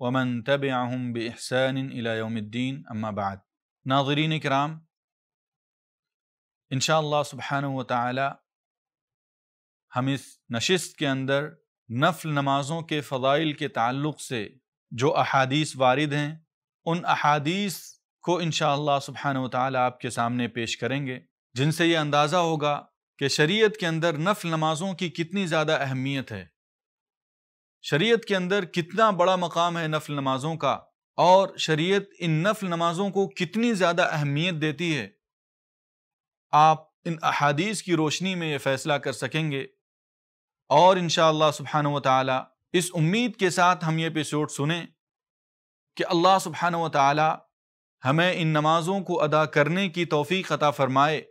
ومن تبعهم بإحسان بےحسین الاََ الدین اما بعد ناظرین اکرام ان شاء اللہ سبحانہ و تعالی ہم اس نشست کے اندر نفل نمازوں کے فضائل کے تعلق سے جو احادیث وارد ہیں ان احادیث کو ان شاء اللہ سبحانہ و تعالی آپ کے سامنے پیش کریں گے جن سے یہ اندازہ ہوگا کہ شریعت کے اندر نفل نمازوں کی کتنی زیادہ اہمیت ہے شریعت کے اندر کتنا بڑا مقام ہے نفل نمازوں کا اور شریعت ان نفل نمازوں کو کتنی زیادہ اہمیت دیتی ہے آپ ان احادیث کی روشنی میں یہ فیصلہ کر سکیں گے اور انشاءاللہ سبحانہ اللہ و اس امید کے ساتھ ہم یہ پیسوٹ سنیں کہ اللہ سبحانہ و ہمیں ان نمازوں کو ادا کرنے کی توفیق عطا فرمائے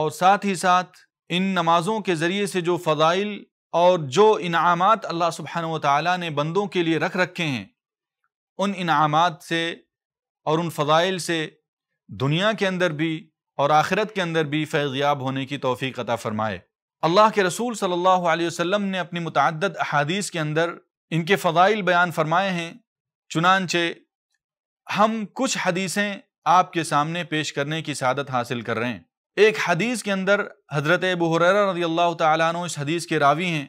اور ساتھ ہی ساتھ ان نمازوں کے ذریعے سے جو فضائل اور جو انعامات اللہ سبحانہ و تعالیٰ نے بندوں کے لیے رکھ رکھے ہیں ان انعامات سے اور ان فضائل سے دنیا کے اندر بھی اور آخرت کے اندر بھی فیضیاب ہونے کی توفیق عطا فرمائے اللہ کے رسول صلی اللہ علیہ وسلم نے اپنی متعدد احادیث کے اندر ان کے فضائل بیان فرمائے ہیں چنانچہ ہم کچھ حدیثیں آپ کے سامنے پیش کرنے کی سعادت حاصل کر رہے ہیں ایک حدیث کے اندر حضرت ابو حریرہ رضی اللہ تعالیٰ عنہ اس حدیث کے راوی ہیں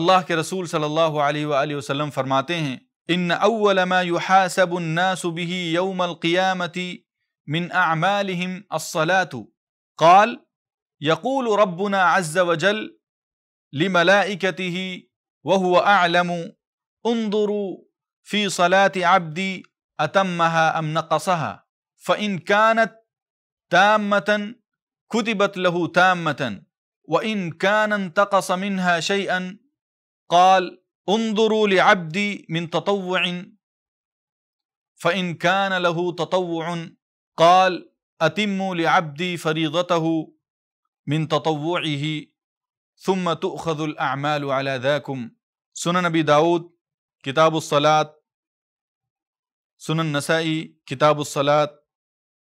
اللہ کے رسول صلی اللہ علیہ وآلہ وسلم فرماتے ہیں ان اول ما يحاسب الناس به يوم القيامه من اعمالهم الصلاه قال يقول ربنا عز وجل لملائكته وهو اعلم انظروا في صلاه عبدي اتمها ام نقصها فان كانت تامة كتبت له تامة وإن كان انتقص منها شيئا قال انظروا لعبدي من تطوع فإن كان له تطوع قال أتموا لعبدي فريضته من تطوعه ثم تؤخذ الأعمال على ذاكم سنن أبي داود كتاب الصلاة سنن النسائي كتاب الصلاة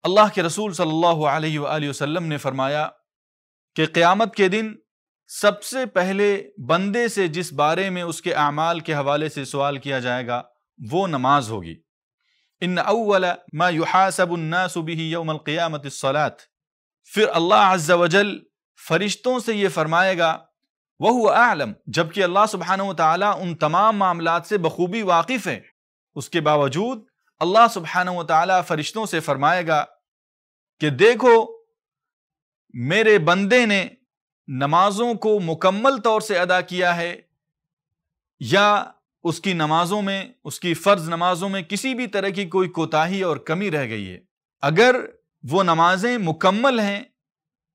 اللہ کے رسول صلی اللہ علیہ وآلہ وسلم نے فرمایا کہ قیامت کے دن سب سے پہلے بندے سے جس بارے میں اس کے اعمال کے حوالے سے سوال کیا جائے گا وہ نماز ہوگی ان اول ما صب الناس به یوم القیامت پھر اللہ عز و جل فرشتوں سے یہ فرمائے گا وہ اعلم جبکہ اللہ سبحانہ و تعالیٰ ان تمام معاملات سے بخوبی واقف ہے اس کے باوجود اللہ سبحانہ و تعالیٰ فرشتوں سے فرمائے گا کہ دیکھو میرے بندے نے نمازوں کو مکمل طور سے ادا کیا ہے یا اس کی نمازوں میں اس کی فرض نمازوں میں کسی بھی طرح کی کوئی کوتاہی اور کمی رہ گئی ہے اگر وہ نمازیں مکمل ہیں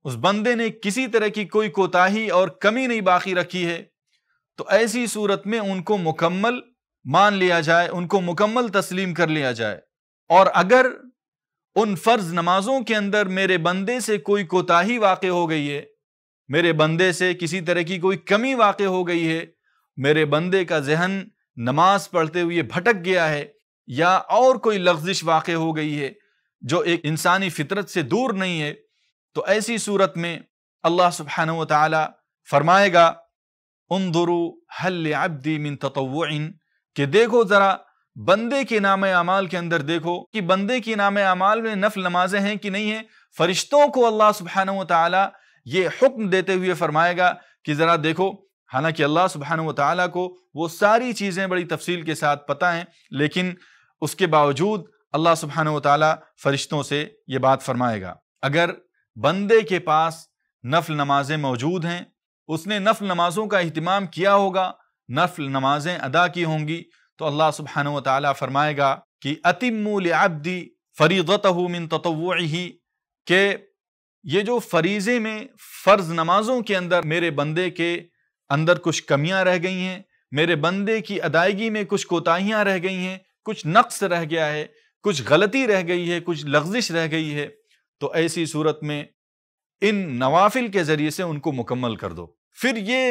اس بندے نے کسی طرح کی کوئی کوتاہی اور کمی نہیں باقی رکھی ہے تو ایسی صورت میں ان کو مکمل مان لیا جائے ان کو مکمل تسلیم کر لیا جائے اور اگر ان فرض نمازوں کے اندر میرے بندے سے کوئی کوتاہی واقع ہو گئی ہے میرے بندے سے کسی طرح کی کوئی کمی واقع ہو گئی ہے میرے بندے کا ذہن نماز پڑھتے ہوئے بھٹک گیا ہے یا اور کوئی لغزش واقع ہو گئی ہے جو ایک انسانی فطرت سے دور نہیں ہے تو ایسی صورت میں اللہ سبحانہ و تعالی فرمائے گا انظرو حل عبدی من تطوعین کہ دیکھو ذرا بندے کے نام اعمال کے اندر دیکھو کہ بندے کے نام اعمال میں نفل نمازیں ہیں کہ نہیں ہیں فرشتوں کو اللہ سبحانہ و یہ حکم دیتے ہوئے فرمائے گا کہ ذرا دیکھو حالانکہ اللہ سبحانہ و تعالیٰ کو وہ ساری چیزیں بڑی تفصیل کے ساتھ پتہ ہیں لیکن اس کے باوجود اللہ سبحانہ و تعالیٰ فرشتوں سے یہ بات فرمائے گا اگر بندے کے پاس نفل نمازیں موجود ہیں اس نے نفل نمازوں کا اہتمام کیا ہوگا نفل نمازیں ادا کی ہوں گی تو اللہ سبحانہ و تعالیٰ فرمائے گا کہ اتمو لعبدی فریضتہ من تطوعہی کہ یہ جو فریضے میں فرض نمازوں کے اندر میرے بندے کے اندر کچھ کمیاں رہ گئی ہیں میرے بندے کی ادائیگی میں کچھ کوتاہیاں رہ گئی ہیں کچھ نقص رہ گیا ہے کچھ غلطی رہ گئی ہے کچھ لغزش رہ گئی ہے تو ایسی صورت میں ان نوافل کے ذریعے سے ان کو مکمل کر دو پھر یہ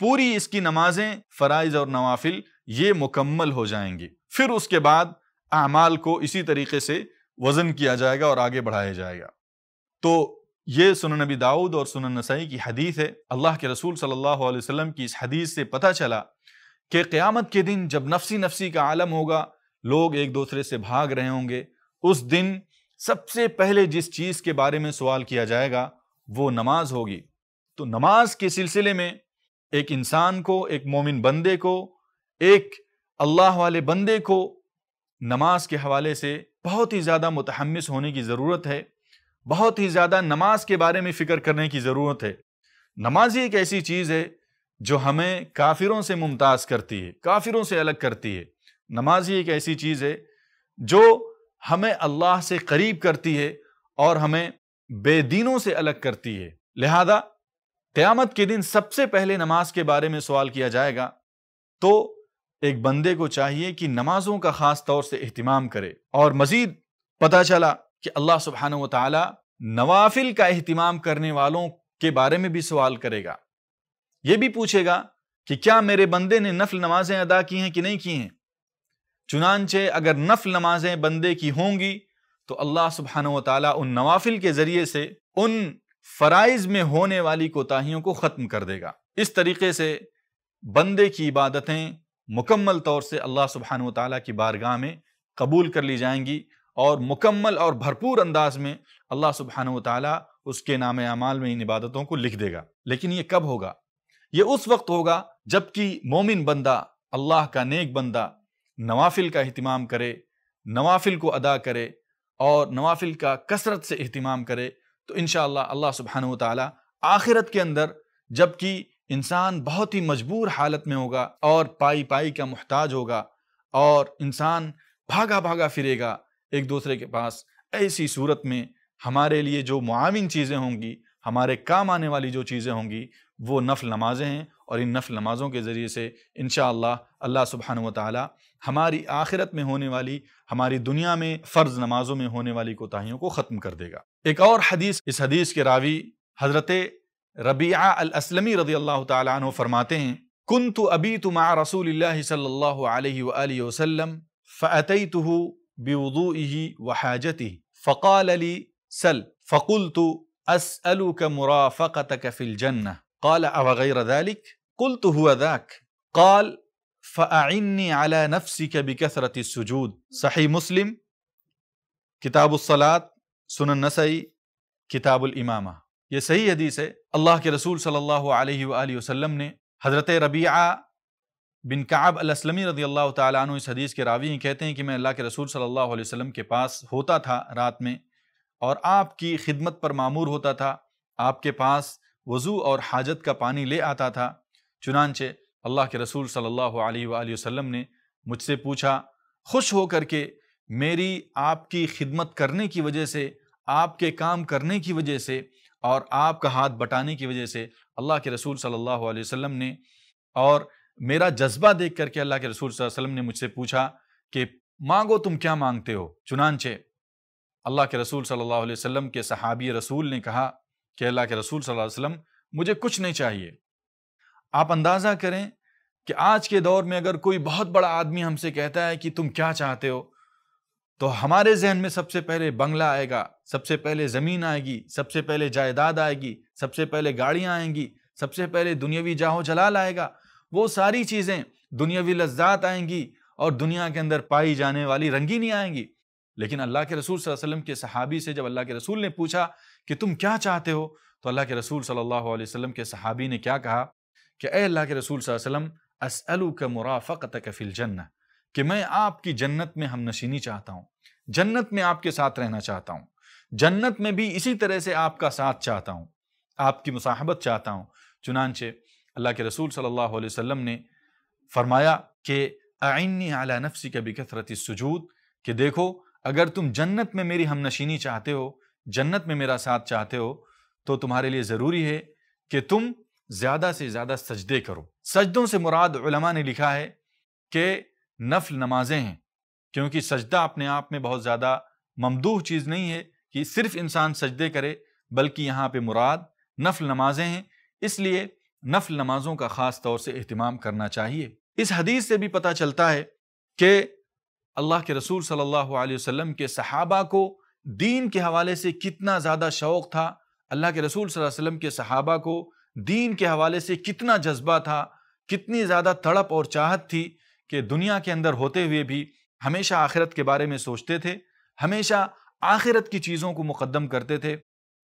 پوری اس کی نمازیں فرائض اور نوافل یہ مکمل ہو جائیں گی پھر اس کے بعد اعمال کو اسی طریقے سے وزن کیا جائے گا اور آگے بڑھایا جائے گا تو یہ سنن نبی داؤد اور سنن نسائی کی حدیث ہے اللہ کے رسول صلی اللہ علیہ وسلم کی اس حدیث سے پتہ چلا کہ قیامت کے دن جب نفسی نفسی کا عالم ہوگا لوگ ایک دوسرے سے بھاگ رہے ہوں گے اس دن سب سے پہلے جس چیز کے بارے میں سوال کیا جائے گا وہ نماز ہوگی تو نماز کے سلسلے میں ایک انسان کو ایک مومن بندے کو ایک اللہ والے بندے کو نماز کے حوالے سے بہت ہی زیادہ متحمس ہونے کی ضرورت ہے بہت ہی زیادہ نماز کے بارے میں فکر کرنے کی ضرورت ہے نماز ہی ایک ایسی چیز ہے جو ہمیں کافروں سے ممتاز کرتی ہے کافروں سے الگ کرتی ہے نماز ہی ایک ایسی چیز ہے جو ہمیں اللہ سے قریب کرتی ہے اور ہمیں بے دینوں سے الگ کرتی ہے لہذا قیامت کے دن سب سے پہلے نماز کے بارے میں سوال کیا جائے گا تو ایک بندے کو چاہیے کہ نمازوں کا خاص طور سے اہتمام کرے اور مزید پتہ چلا کہ اللہ سبحانہ و نوافل کا اہتمام کرنے والوں کے بارے میں بھی سوال کرے گا یہ بھی پوچھے گا کہ کیا میرے بندے نے نفل نمازیں ادا کی ہیں کہ نہیں کی ہیں چنانچہ اگر نفل نمازیں بندے کی ہوں گی تو اللہ سبحانہ و تعالیٰ ان نوافل کے ذریعے سے ان فرائض میں ہونے والی کوتاہیوں کو ختم کر دے گا اس طریقے سے بندے کی عبادتیں مکمل طور سے اللہ سبحانہ و تعالیٰ کی بارگاہ میں قبول کر لی جائیں گی اور مکمل اور بھرپور انداز میں اللہ سبحانہ و تعالیٰ اس کے نام اعمال میں ان عبادتوں کو لکھ دے گا لیکن یہ کب ہوگا یہ اس وقت ہوگا جب کہ مومن بندہ اللہ کا نیک بندہ نوافل کا اہتمام کرے نوافل کو ادا کرے اور نوافل کا کثرت سے اہتمام کرے تو انشاءاللہ اللہ سبحانہ وتعالی و آخرت کے اندر جب کہ انسان بہت ہی مجبور حالت میں ہوگا اور پائی پائی کا محتاج ہوگا اور انسان بھاگا بھاگا پھرے گا ایک دوسرے کے پاس ایسی صورت میں ہمارے لیے جو معاون چیزیں ہوں گی ہمارے کام آنے والی جو چیزیں ہوں گی وہ نفل نمازیں ہیں اور ان نفل نمازوں کے ذریعے سے انشاءاللہ اللہ سبحانہ وتعالی ہماری آخرت میں ہونے والی ہماری دنیا میں فرض نمازوں میں ہونے والی کوتاہیوں کو ختم کر دے گا ایک اور حدیث اس حدیث کے راوی حضرت ربیعہ الاسلمی رضی اللہ تعالی عنہ فرماتے ہیں کنت ابیت مع رسول اللہ صلی اللہ علیہ وآلہ وسلم فأتیتہ بوضوئہ وحاجتہ فقال لی سل فقلت اسألوک مرافقتک فی الجنہ قال اوغیر ذالک قلت ہوا ذاک قال فعنی علی نفسی کے بکثرت سجود صحیح مسلم کتاب سنن نسائی کتاب الامامہ یہ صحیح حدیث ہے اللہ کے رسول صلی اللہ علیہ وآلہ وسلم نے حضرت ربیعہ بن کعب الاسلمی رضی اللہ تعالیٰ عنہ اس حدیث کے راوی کہتے ہیں کہ میں اللہ کے رسول صلی اللہ علیہ وسلم کے پاس ہوتا تھا رات میں اور آپ کی خدمت پر معمور ہوتا تھا آپ کے پاس وضو اور حاجت کا پانی لے آتا تھا چنانچہ اللہ کے رسول صلی اللہ علیہ وآلہ وسلم نے مجھ سے پوچھا خوش ہو کر کے میری آپ کی خدمت کرنے کی وجہ سے آپ کے کام کرنے کی وجہ سے اور آپ کا ہاتھ بٹانے کی وجہ سے اللہ کے رسول صلی اللہ علیہ وسلم نے اور میرا جذبہ دیکھ کر کے اللہ کے رسول صلی اللہ علیہ وسلم نے مجھ سے پوچھا کہ مانگو تم کیا مانگتے ہو چنانچہ اللہ کے رسول صلی اللہ علیہ وسلم کے صحابی رسول نے کہا کہ اللہ کے رسول صلی اللہ علیہ وسلم مجھے کچھ نہیں چاہیے آپ اندازہ کریں کہ آج کے دور میں اگر کوئی بہت بڑا آدمی ہم سے کہتا ہے کہ تم کیا چاہتے ہو تو ہمارے ذہن میں سب سے پہلے بنگلہ آئے گا سب سے پہلے زمین آئے گی سب سے پہلے جائیداد آئے گی سب سے پہلے گاڑیاں آئیں گی سب سے پہلے دنیاوی جاہو جلال آئے گا وہ ساری چیزیں دنیاوی لذات آئیں گی اور دنیا کے اندر پائی جانے والی رنگینی آئیں گی لیکن اللہ کے رسول صلی اللہ علیہ وسلم کے صحابی سے جب اللہ کے رسول نے پوچھا کہ تم کیا چاہتے ہو تو اللہ کے رسول صلی اللہ علیہ وسلم کے صحابی نے کیا کہا کہ اے اللہ کے رسول صلی اللہ علیہ وسلم اسل مرافقتک فی الجنہ کہ میں آپ کی جنت میں ہم نشینی چاہتا ہوں جنت میں آپ کے ساتھ رہنا چاہتا ہوں جنت میں بھی اسی طرح سے آپ کا ساتھ چاہتا ہوں آپ کی مصاحبت چاہتا ہوں چنانچہ اللہ کے رسول صلی اللہ علیہ وسلم نے فرمایا کہ آئینی علی نفسی کا بکثرت السجود سجود کہ دیکھو اگر تم جنت میں میری ہم نشینی چاہتے ہو جنت میں میرا ساتھ چاہتے ہو تو تمہارے لیے ضروری ہے کہ تم زیادہ سے زیادہ سجدے کرو سجدوں سے مراد علماء نے لکھا ہے کہ نفل نمازیں ہیں کیونکہ سجدہ اپنے آپ میں بہت زیادہ ممدوح چیز نہیں ہے کہ صرف انسان سجدے کرے بلکہ یہاں پہ مراد نفل نمازیں ہیں اس لیے نفل نمازوں کا خاص طور سے اہتمام کرنا چاہیے اس حدیث سے بھی پتہ چلتا ہے کہ اللہ کے رسول صلی اللہ علیہ وسلم کے صحابہ کو دین کے حوالے سے کتنا زیادہ شوق تھا اللہ کے رسول صلی اللہ علیہ وسلم کے صحابہ کو دین کے حوالے سے کتنا جذبہ تھا کتنی زیادہ تڑپ اور چاہت تھی کہ دنیا کے اندر ہوتے ہوئے بھی ہمیشہ آخرت کے بارے میں سوچتے تھے ہمیشہ آخرت کی چیزوں کو مقدم کرتے تھے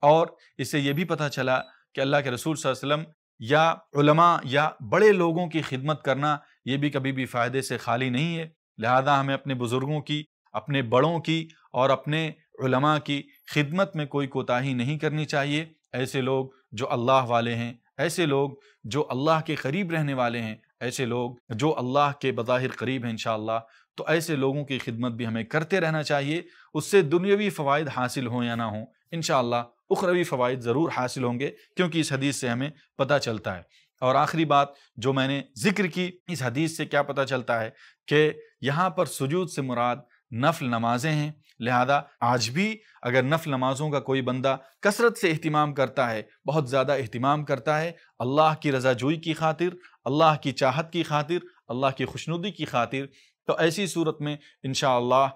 اور اس سے یہ بھی پتہ چلا کہ اللہ کے رسول صلی اللہ علیہ وسلم یا علماء یا بڑے لوگوں کی خدمت کرنا یہ بھی کبھی بھی فائدے سے خالی نہیں ہے لہذا ہمیں اپنے بزرگوں کی اپنے بڑوں کی اور اپنے علماء کی خدمت میں کوئی کوتاہی نہیں کرنی چاہیے ایسے لوگ جو اللہ والے ہیں ایسے لوگ جو اللہ کے قریب رہنے والے ہیں ایسے لوگ جو اللہ کے بظاہر قریب ہیں انشاءاللہ تو ایسے لوگوں کی خدمت بھی ہمیں کرتے رہنا چاہیے اس سے دنیاوی فوائد حاصل ہوں یا نہ ہوں انشاءاللہ اخروی فوائد ضرور حاصل ہوں گے کیونکہ اس حدیث سے ہمیں پتہ چلتا ہے اور آخری بات جو میں نے ذکر کی اس حدیث سے کیا پتہ چلتا ہے کہ یہاں پر سجود سے مراد نفل نمازیں ہیں لہذا آج بھی اگر نفل نمازوں کا کوئی بندہ کثرت سے اہتمام کرتا ہے بہت زیادہ اہتمام کرتا ہے اللہ کی رضا جوئی کی خاطر اللہ کی چاہت کی خاطر اللہ کی خوشنودی کی خاطر تو ایسی صورت میں انشاءاللہ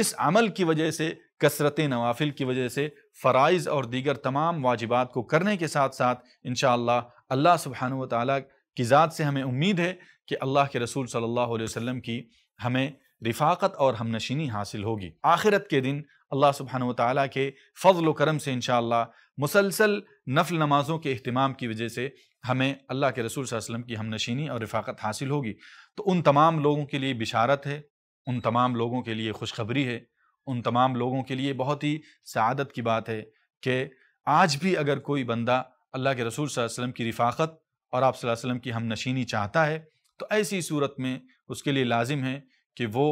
اس عمل کی وجہ سے کثرت نوافل کی وجہ سے فرائض اور دیگر تمام واجبات کو کرنے کے ساتھ ساتھ انشاءاللہ اللہ سبحانہ و تعالیٰ کی ذات سے ہمیں امید ہے کہ اللہ کے رسول صلی اللہ علیہ وسلم کی ہمیں رفاقت اور ہم نشینی حاصل ہوگی آخرت کے دن اللہ سبحانہ و تعالیٰ کے فضل و کرم سے انشاءاللہ مسلسل نفل نمازوں کے اہتمام کی وجہ سے ہمیں اللہ کے رسول صلی اللہ علیہ وسلم کی ہم نشینی اور رفاقت حاصل ہوگی تو ان تمام لوگوں کے لیے بشارت ہے ان تمام لوگوں کے لیے خوشخبری ہے ان تمام لوگوں کے لیے بہت ہی سعادت کی بات ہے کہ آج بھی اگر کوئی بندہ اللہ کے رسول صلی اللہ علیہ وسلم کی رفاقت اور آپ صلی اللہ علیہ وسلم کی ہم نشینی چاہتا ہے تو ایسی صورت میں اس کے لیے لازم ہے کہ وہ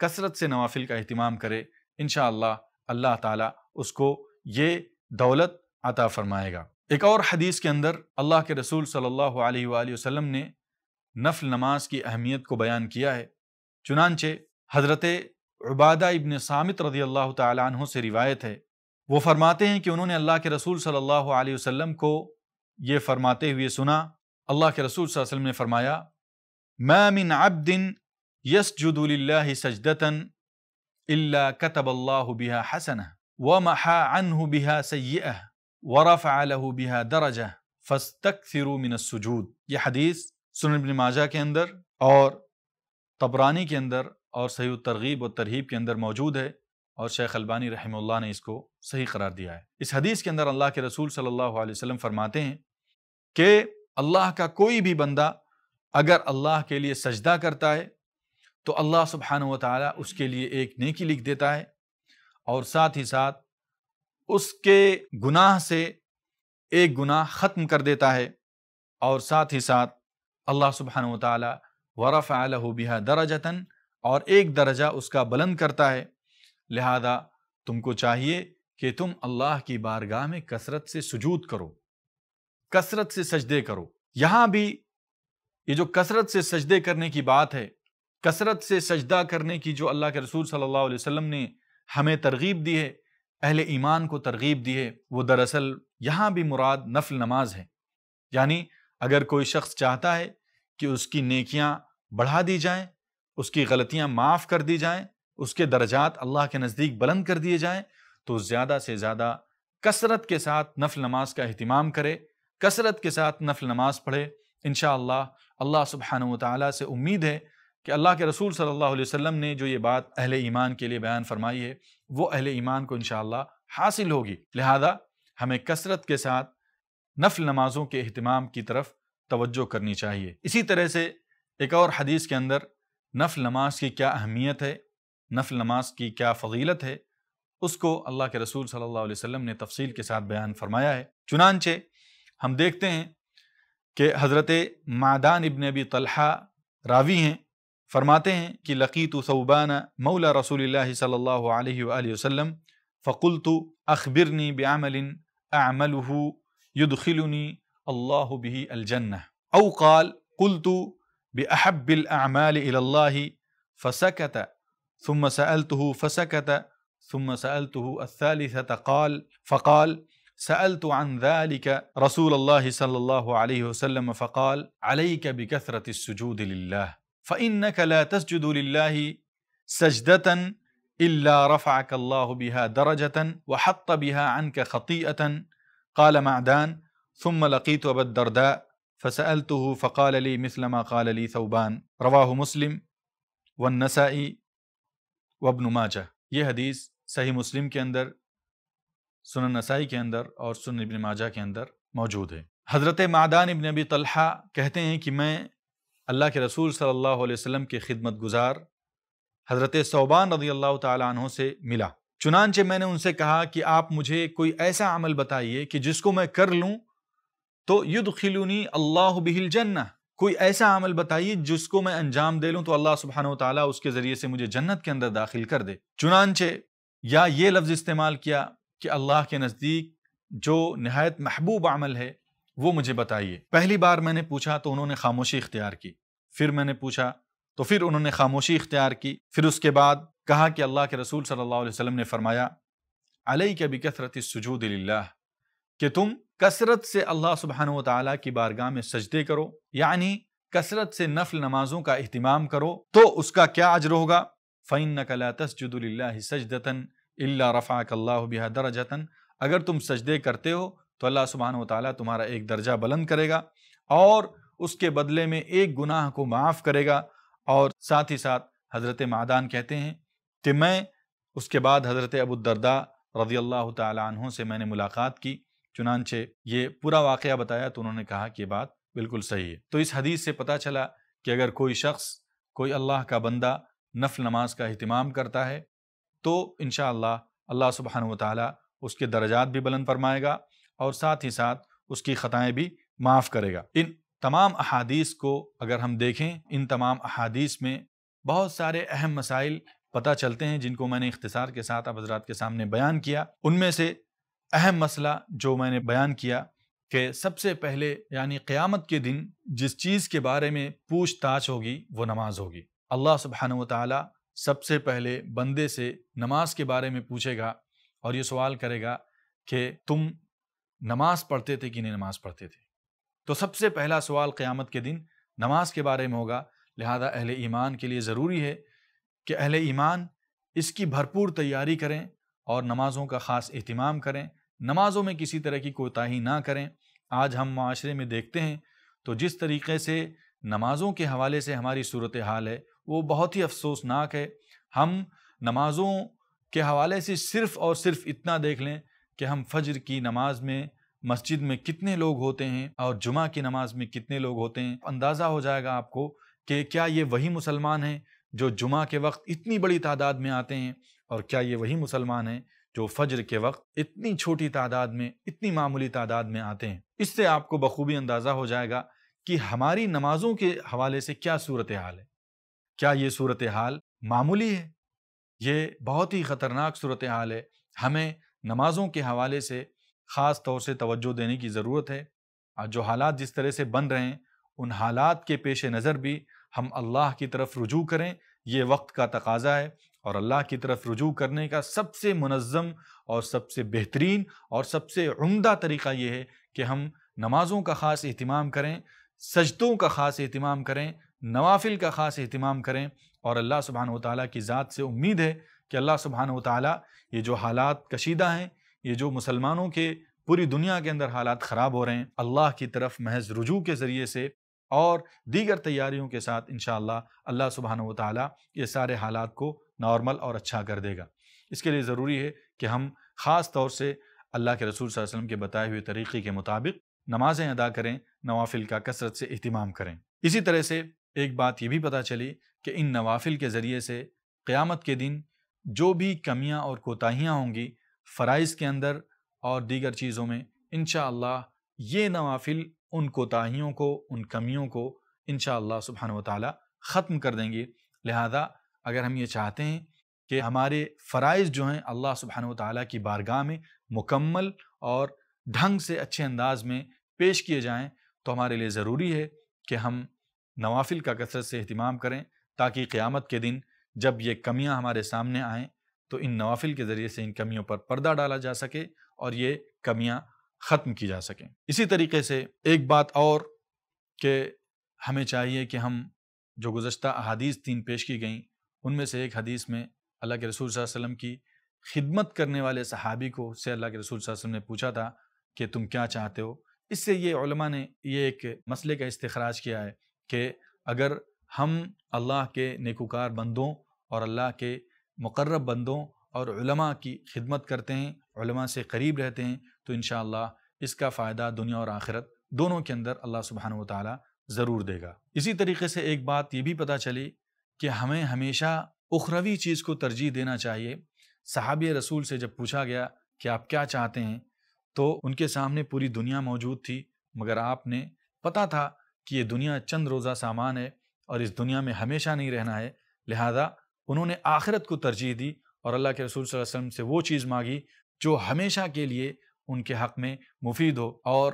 کثرت سے نوافل کا اہتمام کرے انشاءاللہ اللہ تعالیٰ اس کو یہ دولت عطا فرمائے گا ایک اور حدیث کے اندر اللہ کے رسول صلی اللہ علیہ وآلہ وسلم نے نفل نماز کی اہمیت کو بیان کیا ہے چنانچہ حضرت عبادہ ابن سامت رضی اللہ تعالیٰ عنہ سے روایت ہے وہ فرماتے ہیں کہ انہوں نے اللہ کے رسول صلی اللہ علیہ وسلم کو یہ فرماتے ہوئے سنا اللہ کے رسول صلی اللہ علیہ وسلم نے فرمایا ما من عبد يسجد لله سجدة إلا كتب الله بها حسنة ومحى عنه بها سيئة ورفع له بها درجة فاستكثروا من السجود ये हदीस सुन इब्न माजा के अंदर और तबरानी के अंदर और सही तरगीब और तरहीब के अंदर मौजूद है और शेख अलबानी रहमुल्लाह ने इसको सही करार दिया है इस हदीस के अंदर अल्लाह के रसूल सल्लल्लाहु अलैहि वसल्लम फरमाते हैं कि अल्लाह का कोई भी बंदा अगर अल्लाह के लिए सजदा करता है تو اللہ سبحانہ و تعالیٰ اس کے لیے ایک نیکی لکھ دیتا ہے اور ساتھ ہی ساتھ اس کے گناہ سے ایک گناہ ختم کر دیتا ہے اور ساتھ ہی ساتھ اللہ سبحانہ و تعالیٰ ورف علیہ بحا درا اور ایک درجہ اس کا بلند کرتا ہے لہذا تم کو چاہیے کہ تم اللہ کی بارگاہ میں کثرت سے سجود کرو کثرت سے سجدے کرو یہاں بھی یہ جو کثرت سے سجدے کرنے کی بات ہے کثرت سے سجدہ کرنے کی جو اللہ کے رسول صلی اللہ علیہ وسلم نے ہمیں ترغیب دی ہے اہل ایمان کو ترغیب دی ہے وہ دراصل یہاں بھی مراد نفل نماز ہے یعنی اگر کوئی شخص چاہتا ہے کہ اس کی نیکیاں بڑھا دی جائیں اس کی غلطیاں معاف کر دی جائیں اس کے درجات اللہ کے نزدیک بلند کر دیے جائیں تو زیادہ سے زیادہ کثرت کے ساتھ نفل نماز کا اہتمام کرے کثرت کے ساتھ نفل نماز پڑھے انشاءاللہ اللہ سبحانہ و تعالیٰ سے امید ہے کہ اللہ کے رسول صلی اللہ علیہ وسلم نے جو یہ بات اہل ایمان کے لیے بیان فرمائی ہے وہ اہل ایمان کو انشاءاللہ حاصل ہوگی لہذا ہمیں کثرت کے ساتھ نفل نمازوں کے اہتمام کی طرف توجہ کرنی چاہیے اسی طرح سے ایک اور حدیث کے اندر نفل نماز کی کیا اہمیت ہے نفل نماز کی کیا فضیلت ہے اس کو اللہ کے رسول صلی اللہ علیہ وسلم نے تفصیل کے ساتھ بیان فرمایا ہے چنانچہ ہم دیکھتے ہیں کہ حضرت معدان ابن ابی طلحہ راوی ہیں فرماتے ہیں کہ لقیت ثوبان مولا رسول اللہ صلی اللہ علیہ وآلہ وسلم فقلت اخبرنی بعمل اعمله يدخلني الله به الجنة أو قال قلت بأحب الأعمال إلى الله فسكت ثم سألته فسكت ثم سألته الثالثة قال فقال سألت عن ذلك رسول الله صلى الله عليه وسلم فقال عليك بكثرة السجود لله فانك لا تسجد لله سجده الا رفعك الله بها درجه وحط بها عنك خطيئه قال معدان ثم لقيت ابا الدرداء فسالته فقال لي مثل ما قال لي ثوبان رواه مسلم والنسائي وابن ماجه یہ حدیث صحیح مسلم کے اندر سنن نسائی کے اندر اور سنن ابن ماجہ کے اندر موجود ہے حضرت معدان ابن ابی طلحہ کہتے ہیں کہ میں اللہ کے رسول صلی اللہ علیہ وسلم کے خدمت گزار حضرت صوبان رضی اللہ تعالیٰ عنہ سے ملا چنانچہ میں نے ان سے کہا کہ آپ مجھے کوئی ایسا عمل بتائیے کہ جس کو میں کر لوں تو یدخلونی اللہ بہل جنہ کوئی ایسا عمل بتائیے جس کو میں انجام دے لوں تو اللہ سبحانہ و تعالیٰ اس کے ذریعے سے مجھے جنت کے اندر داخل کر دے چنانچہ یا یہ لفظ استعمال کیا کہ اللہ کے نزدیک جو نہایت محبوب عمل ہے وہ مجھے بتائیے پہلی بار میں نے پوچھا تو انہوں نے خاموشی اختیار کی پھر میں نے پوچھا تو پھر انہوں نے خاموشی اختیار کی پھر اس کے بعد کہا کہ اللہ کے رسول صلی اللہ علیہ وسلم نے فرمایا علیہ کہ تم کسرت سے اللہ سبحانہ و تعالیٰ کی بارگاہ میں سجدے کرو یعنی کسرت سے نفل نمازوں کا اہتمام کرو تو اس کا کیا اجر ہوگا فَإِنَّكَ لَا تَسْجُدُ لِلَّهِ سَجْدَةً إِلَّا رَفَعَكَ اللَّهُ بِهَا دَرَجَةً اگر تم سجدے کرتے ہو تو اللہ سبحانہ و تعالیٰ تمہارا ایک درجہ بلند کرے گا اور اس کے بدلے میں ایک گناہ کو معاف کرے گا اور ساتھ ہی ساتھ حضرت معدان کہتے ہیں کہ میں اس کے بعد حضرت ابو الدردہ رضی اللہ تعالیٰ عنہ سے میں نے ملاقات کی چنانچہ یہ پورا واقعہ بتایا تو انہوں نے کہا کہ یہ بات بالکل صحیح ہے تو اس حدیث سے پتہ چلا کہ اگر کوئی شخص کوئی اللہ کا بندہ نفل نماز کا اہتمام کرتا ہے تو انشاءاللہ اللہ سبحانہ و تعالیٰ اس کے درجات بھی بلند فرمائے گا اور ساتھ ہی ساتھ اس کی خطائیں بھی معاف کرے گا ان تمام احادیث کو اگر ہم دیکھیں ان تمام احادیث میں بہت سارے اہم مسائل پتہ چلتے ہیں جن کو میں نے اختصار کے ساتھ آپ حضرات کے سامنے بیان کیا ان میں سے اہم مسئلہ جو میں نے بیان کیا کہ سب سے پہلے یعنی قیامت کے دن جس چیز کے بارے میں پوچھ تاچھ ہوگی وہ نماز ہوگی اللہ سبحانہ و تعالیٰ سب سے پہلے بندے سے نماز کے بارے میں پوچھے گا اور یہ سوال کرے گا کہ تم نماز پڑھتے تھے کہ نہیں نماز پڑھتے تھے تو سب سے پہلا سوال قیامت کے دن نماز کے بارے میں ہوگا لہذا اہل ایمان کے لیے ضروری ہے کہ اہل ایمان اس کی بھرپور تیاری کریں اور نمازوں کا خاص اہتمام کریں نمازوں میں کسی طرح کی کوتاہی نہ کریں آج ہم معاشرے میں دیکھتے ہیں تو جس طریقے سے نمازوں کے حوالے سے ہماری صورتحال ہے وہ بہت ہی افسوسناک ہے ہم نمازوں کے حوالے سے صرف اور صرف اتنا دیکھ لیں کہ ہم فجر کی نماز میں مسجد میں کتنے لوگ ہوتے ہیں اور جمعہ کی نماز میں کتنے لوگ ہوتے ہیں اندازہ ہو جائے گا آپ کو کہ کیا یہ وہی مسلمان ہیں جو جمعہ کے وقت اتنی بڑی تعداد میں آتے ہیں اور کیا یہ وہی مسلمان ہیں جو فجر کے وقت اتنی چھوٹی تعداد میں اتنی معمولی تعداد میں آتے ہیں اس سے آپ کو بخوبی اندازہ ہو جائے گا کہ ہماری نمازوں کے حوالے سے کیا صورتحال ہے کیا یہ صورتحال معمولی ہے یہ بہت ہی خطرناک صورتحال ہے ہمیں نمازوں کے حوالے سے خاص طور سے توجہ دینے کی ضرورت ہے اور جو حالات جس طرح سے بن رہے ہیں ان حالات کے پیش نظر بھی ہم اللہ کی طرف رجوع کریں یہ وقت کا تقاضا ہے اور اللہ کی طرف رجوع کرنے کا سب سے منظم اور سب سے بہترین اور سب سے عمدہ طریقہ یہ ہے کہ ہم نمازوں کا خاص اہتمام کریں سجدوں کا خاص اہتمام کریں نوافل کا خاص اہتمام کریں اور اللہ سبحانہ و تعالیٰ کی ذات سے امید ہے کہ اللہ سبحانہ و تعالیٰ یہ جو حالات کشیدہ ہیں یہ جو مسلمانوں کے پوری دنیا کے اندر حالات خراب ہو رہے ہیں اللہ کی طرف محض رجوع کے ذریعے سے اور دیگر تیاریوں کے ساتھ انشاءاللہ اللہ سبحانہ وتعالی و یہ سارے حالات کو نارمل اور اچھا کر دے گا اس کے لیے ضروری ہے کہ ہم خاص طور سے اللہ کے رسول صلی اللہ علیہ وسلم کے بتائے ہوئے طریقے کے مطابق نمازیں ادا کریں نوافل کا کثرت سے اہتمام کریں اسی طرح سے ایک بات یہ بھی پتہ چلی کہ ان نوافل کے ذریعے سے قیامت کے دن جو بھی کمیاں اور کوتاہیاں ہوں گی فرائض کے اندر اور دیگر چیزوں میں انشاءاللہ یہ نوافل ان کوتاہیوں کو ان کمیوں کو انشاءاللہ سبحانہ وتعالی و ختم کر دیں گے لہذا اگر ہم یہ چاہتے ہیں کہ ہمارے فرائض جو ہیں اللہ سبحانہ و تعالیٰ کی بارگاہ میں مکمل اور ڈھنگ سے اچھے انداز میں پیش کیے جائیں تو ہمارے لیے ضروری ہے کہ ہم نوافل کا کثرت سے اہتمام کریں تاکہ قیامت کے دن جب یہ کمیاں ہمارے سامنے آئیں تو ان نوافل کے ذریعے سے ان کمیوں پر پردہ ڈالا جا سکے اور یہ کمیاں ختم کی جا سکیں اسی طریقے سے ایک بات اور کہ ہمیں چاہیے کہ ہم جو گزشتہ احادیث تین پیش کی گئیں ان میں سے ایک حدیث میں اللہ کے رسول صلی اللہ علیہ وسلم کی خدمت کرنے والے صحابی کو سے اللہ کے رسول صلی اللہ علیہ وسلم نے پوچھا تھا کہ تم کیا چاہتے ہو اس سے یہ علماء نے یہ ایک مسئلے کا استخراج کیا ہے کہ اگر ہم اللہ کے نیکوکار بندوں اور اللہ کے مقرب بندوں اور علماء کی خدمت کرتے ہیں علماء سے قریب رہتے ہیں تو انشاءاللہ اس کا فائدہ دنیا اور آخرت دونوں کے اندر اللہ سبحانہ و ضرور دے گا اسی طریقے سے ایک بات یہ بھی پتہ چلی کہ ہمیں ہمیشہ اخروی چیز کو ترجیح دینا چاہیے صحابی رسول سے جب پوچھا گیا کہ آپ کیا چاہتے ہیں تو ان کے سامنے پوری دنیا موجود تھی مگر آپ نے پتہ تھا کہ یہ دنیا چند روزہ سامان ہے اور اس دنیا میں ہمیشہ نہیں رہنا ہے لہذا انہوں نے آخرت کو ترجیح دی اور اللہ کے رسول صلی اللہ علیہ وسلم سے وہ چیز مانگی جو ہمیشہ کے لیے ان کے حق میں مفید ہو اور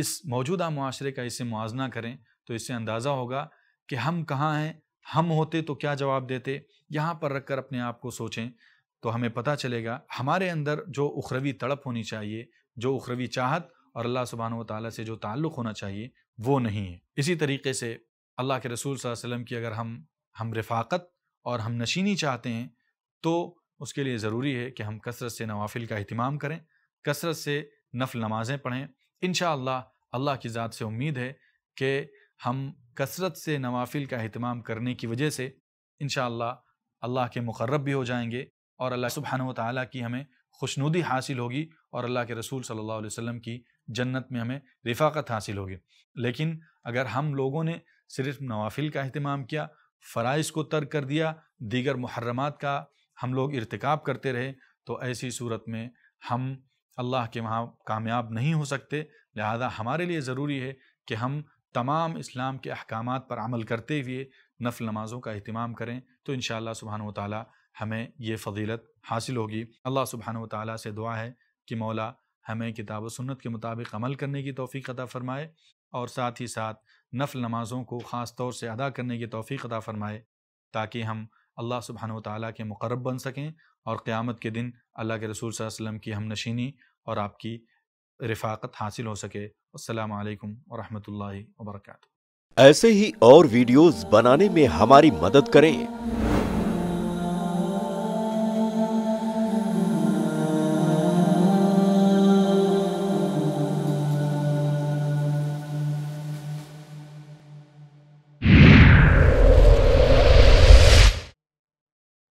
اس موجودہ معاشرے کا اس سے موازنہ کریں تو اس سے اندازہ ہوگا کہ ہم کہاں ہیں ہم ہوتے تو کیا جواب دیتے یہاں پر رکھ کر اپنے آپ کو سوچیں تو ہمیں پتہ چلے گا ہمارے اندر جو اخروی تڑپ ہونی چاہیے جو اخروی چاہت اور اللہ سبحانہ و تعالیٰ سے جو تعلق ہونا چاہیے وہ نہیں ہے اسی طریقے سے اللہ کے رسول صلی اللہ علیہ وسلم کی اگر ہم ہم رفاقت اور ہم نشینی چاہتے ہیں تو اس کے لیے ضروری ہے کہ ہم کثرت سے نوافل کا اہتمام کریں کثرت سے نفل نمازیں پڑھیں انشاءاللہ اللہ کی ذات سے امید ہے کہ ہم کثرت سے نوافل کا اہتمام کرنے کی وجہ سے انشاءاللہ اللہ کے مقرب بھی ہو جائیں گے اور اللہ سبحانہ و تعالیٰ کی ہمیں خوشنودی حاصل ہوگی اور اللہ کے رسول صلی اللہ علیہ وسلم کی جنت میں ہمیں رفاقت حاصل ہوگی لیکن اگر ہم لوگوں نے صرف نوافل کا اہتمام کیا فرائض کو ترک کر دیا دیگر محرمات کا ہم لوگ ارتکاب کرتے رہے تو ایسی صورت میں ہم اللہ کے وہاں کامیاب نہیں ہو سکتے لہذا ہمارے لیے ضروری ہے کہ ہم تمام اسلام کے احکامات پر عمل کرتے ہوئے نفل نمازوں کا اہتمام کریں تو انشاءاللہ سبحانہ وتعالی و ہمیں یہ فضیلت حاصل ہوگی اللہ سبحانہ و سے دعا ہے کہ مولا ہمیں کتاب و سنت کے مطابق عمل کرنے کی توفیق عطا فرمائے اور ساتھ ہی ساتھ نفل نمازوں کو خاص طور سے ادا کرنے کی توفیق عطا فرمائے تاکہ ہم اللہ سبحانہ و تعالیٰ کے مقرب بن سکیں اور قیامت کے دن اللہ کے رسول صلی اللہ علیہ وسلم کی ہم نشینی اور آپ کی رفاقت حاصل ہو سکے السلام علیکم ورحمۃ اللہ وبرکاتہ ایسے ہی اور ویڈیوز بنانے میں ہماری مدد کریں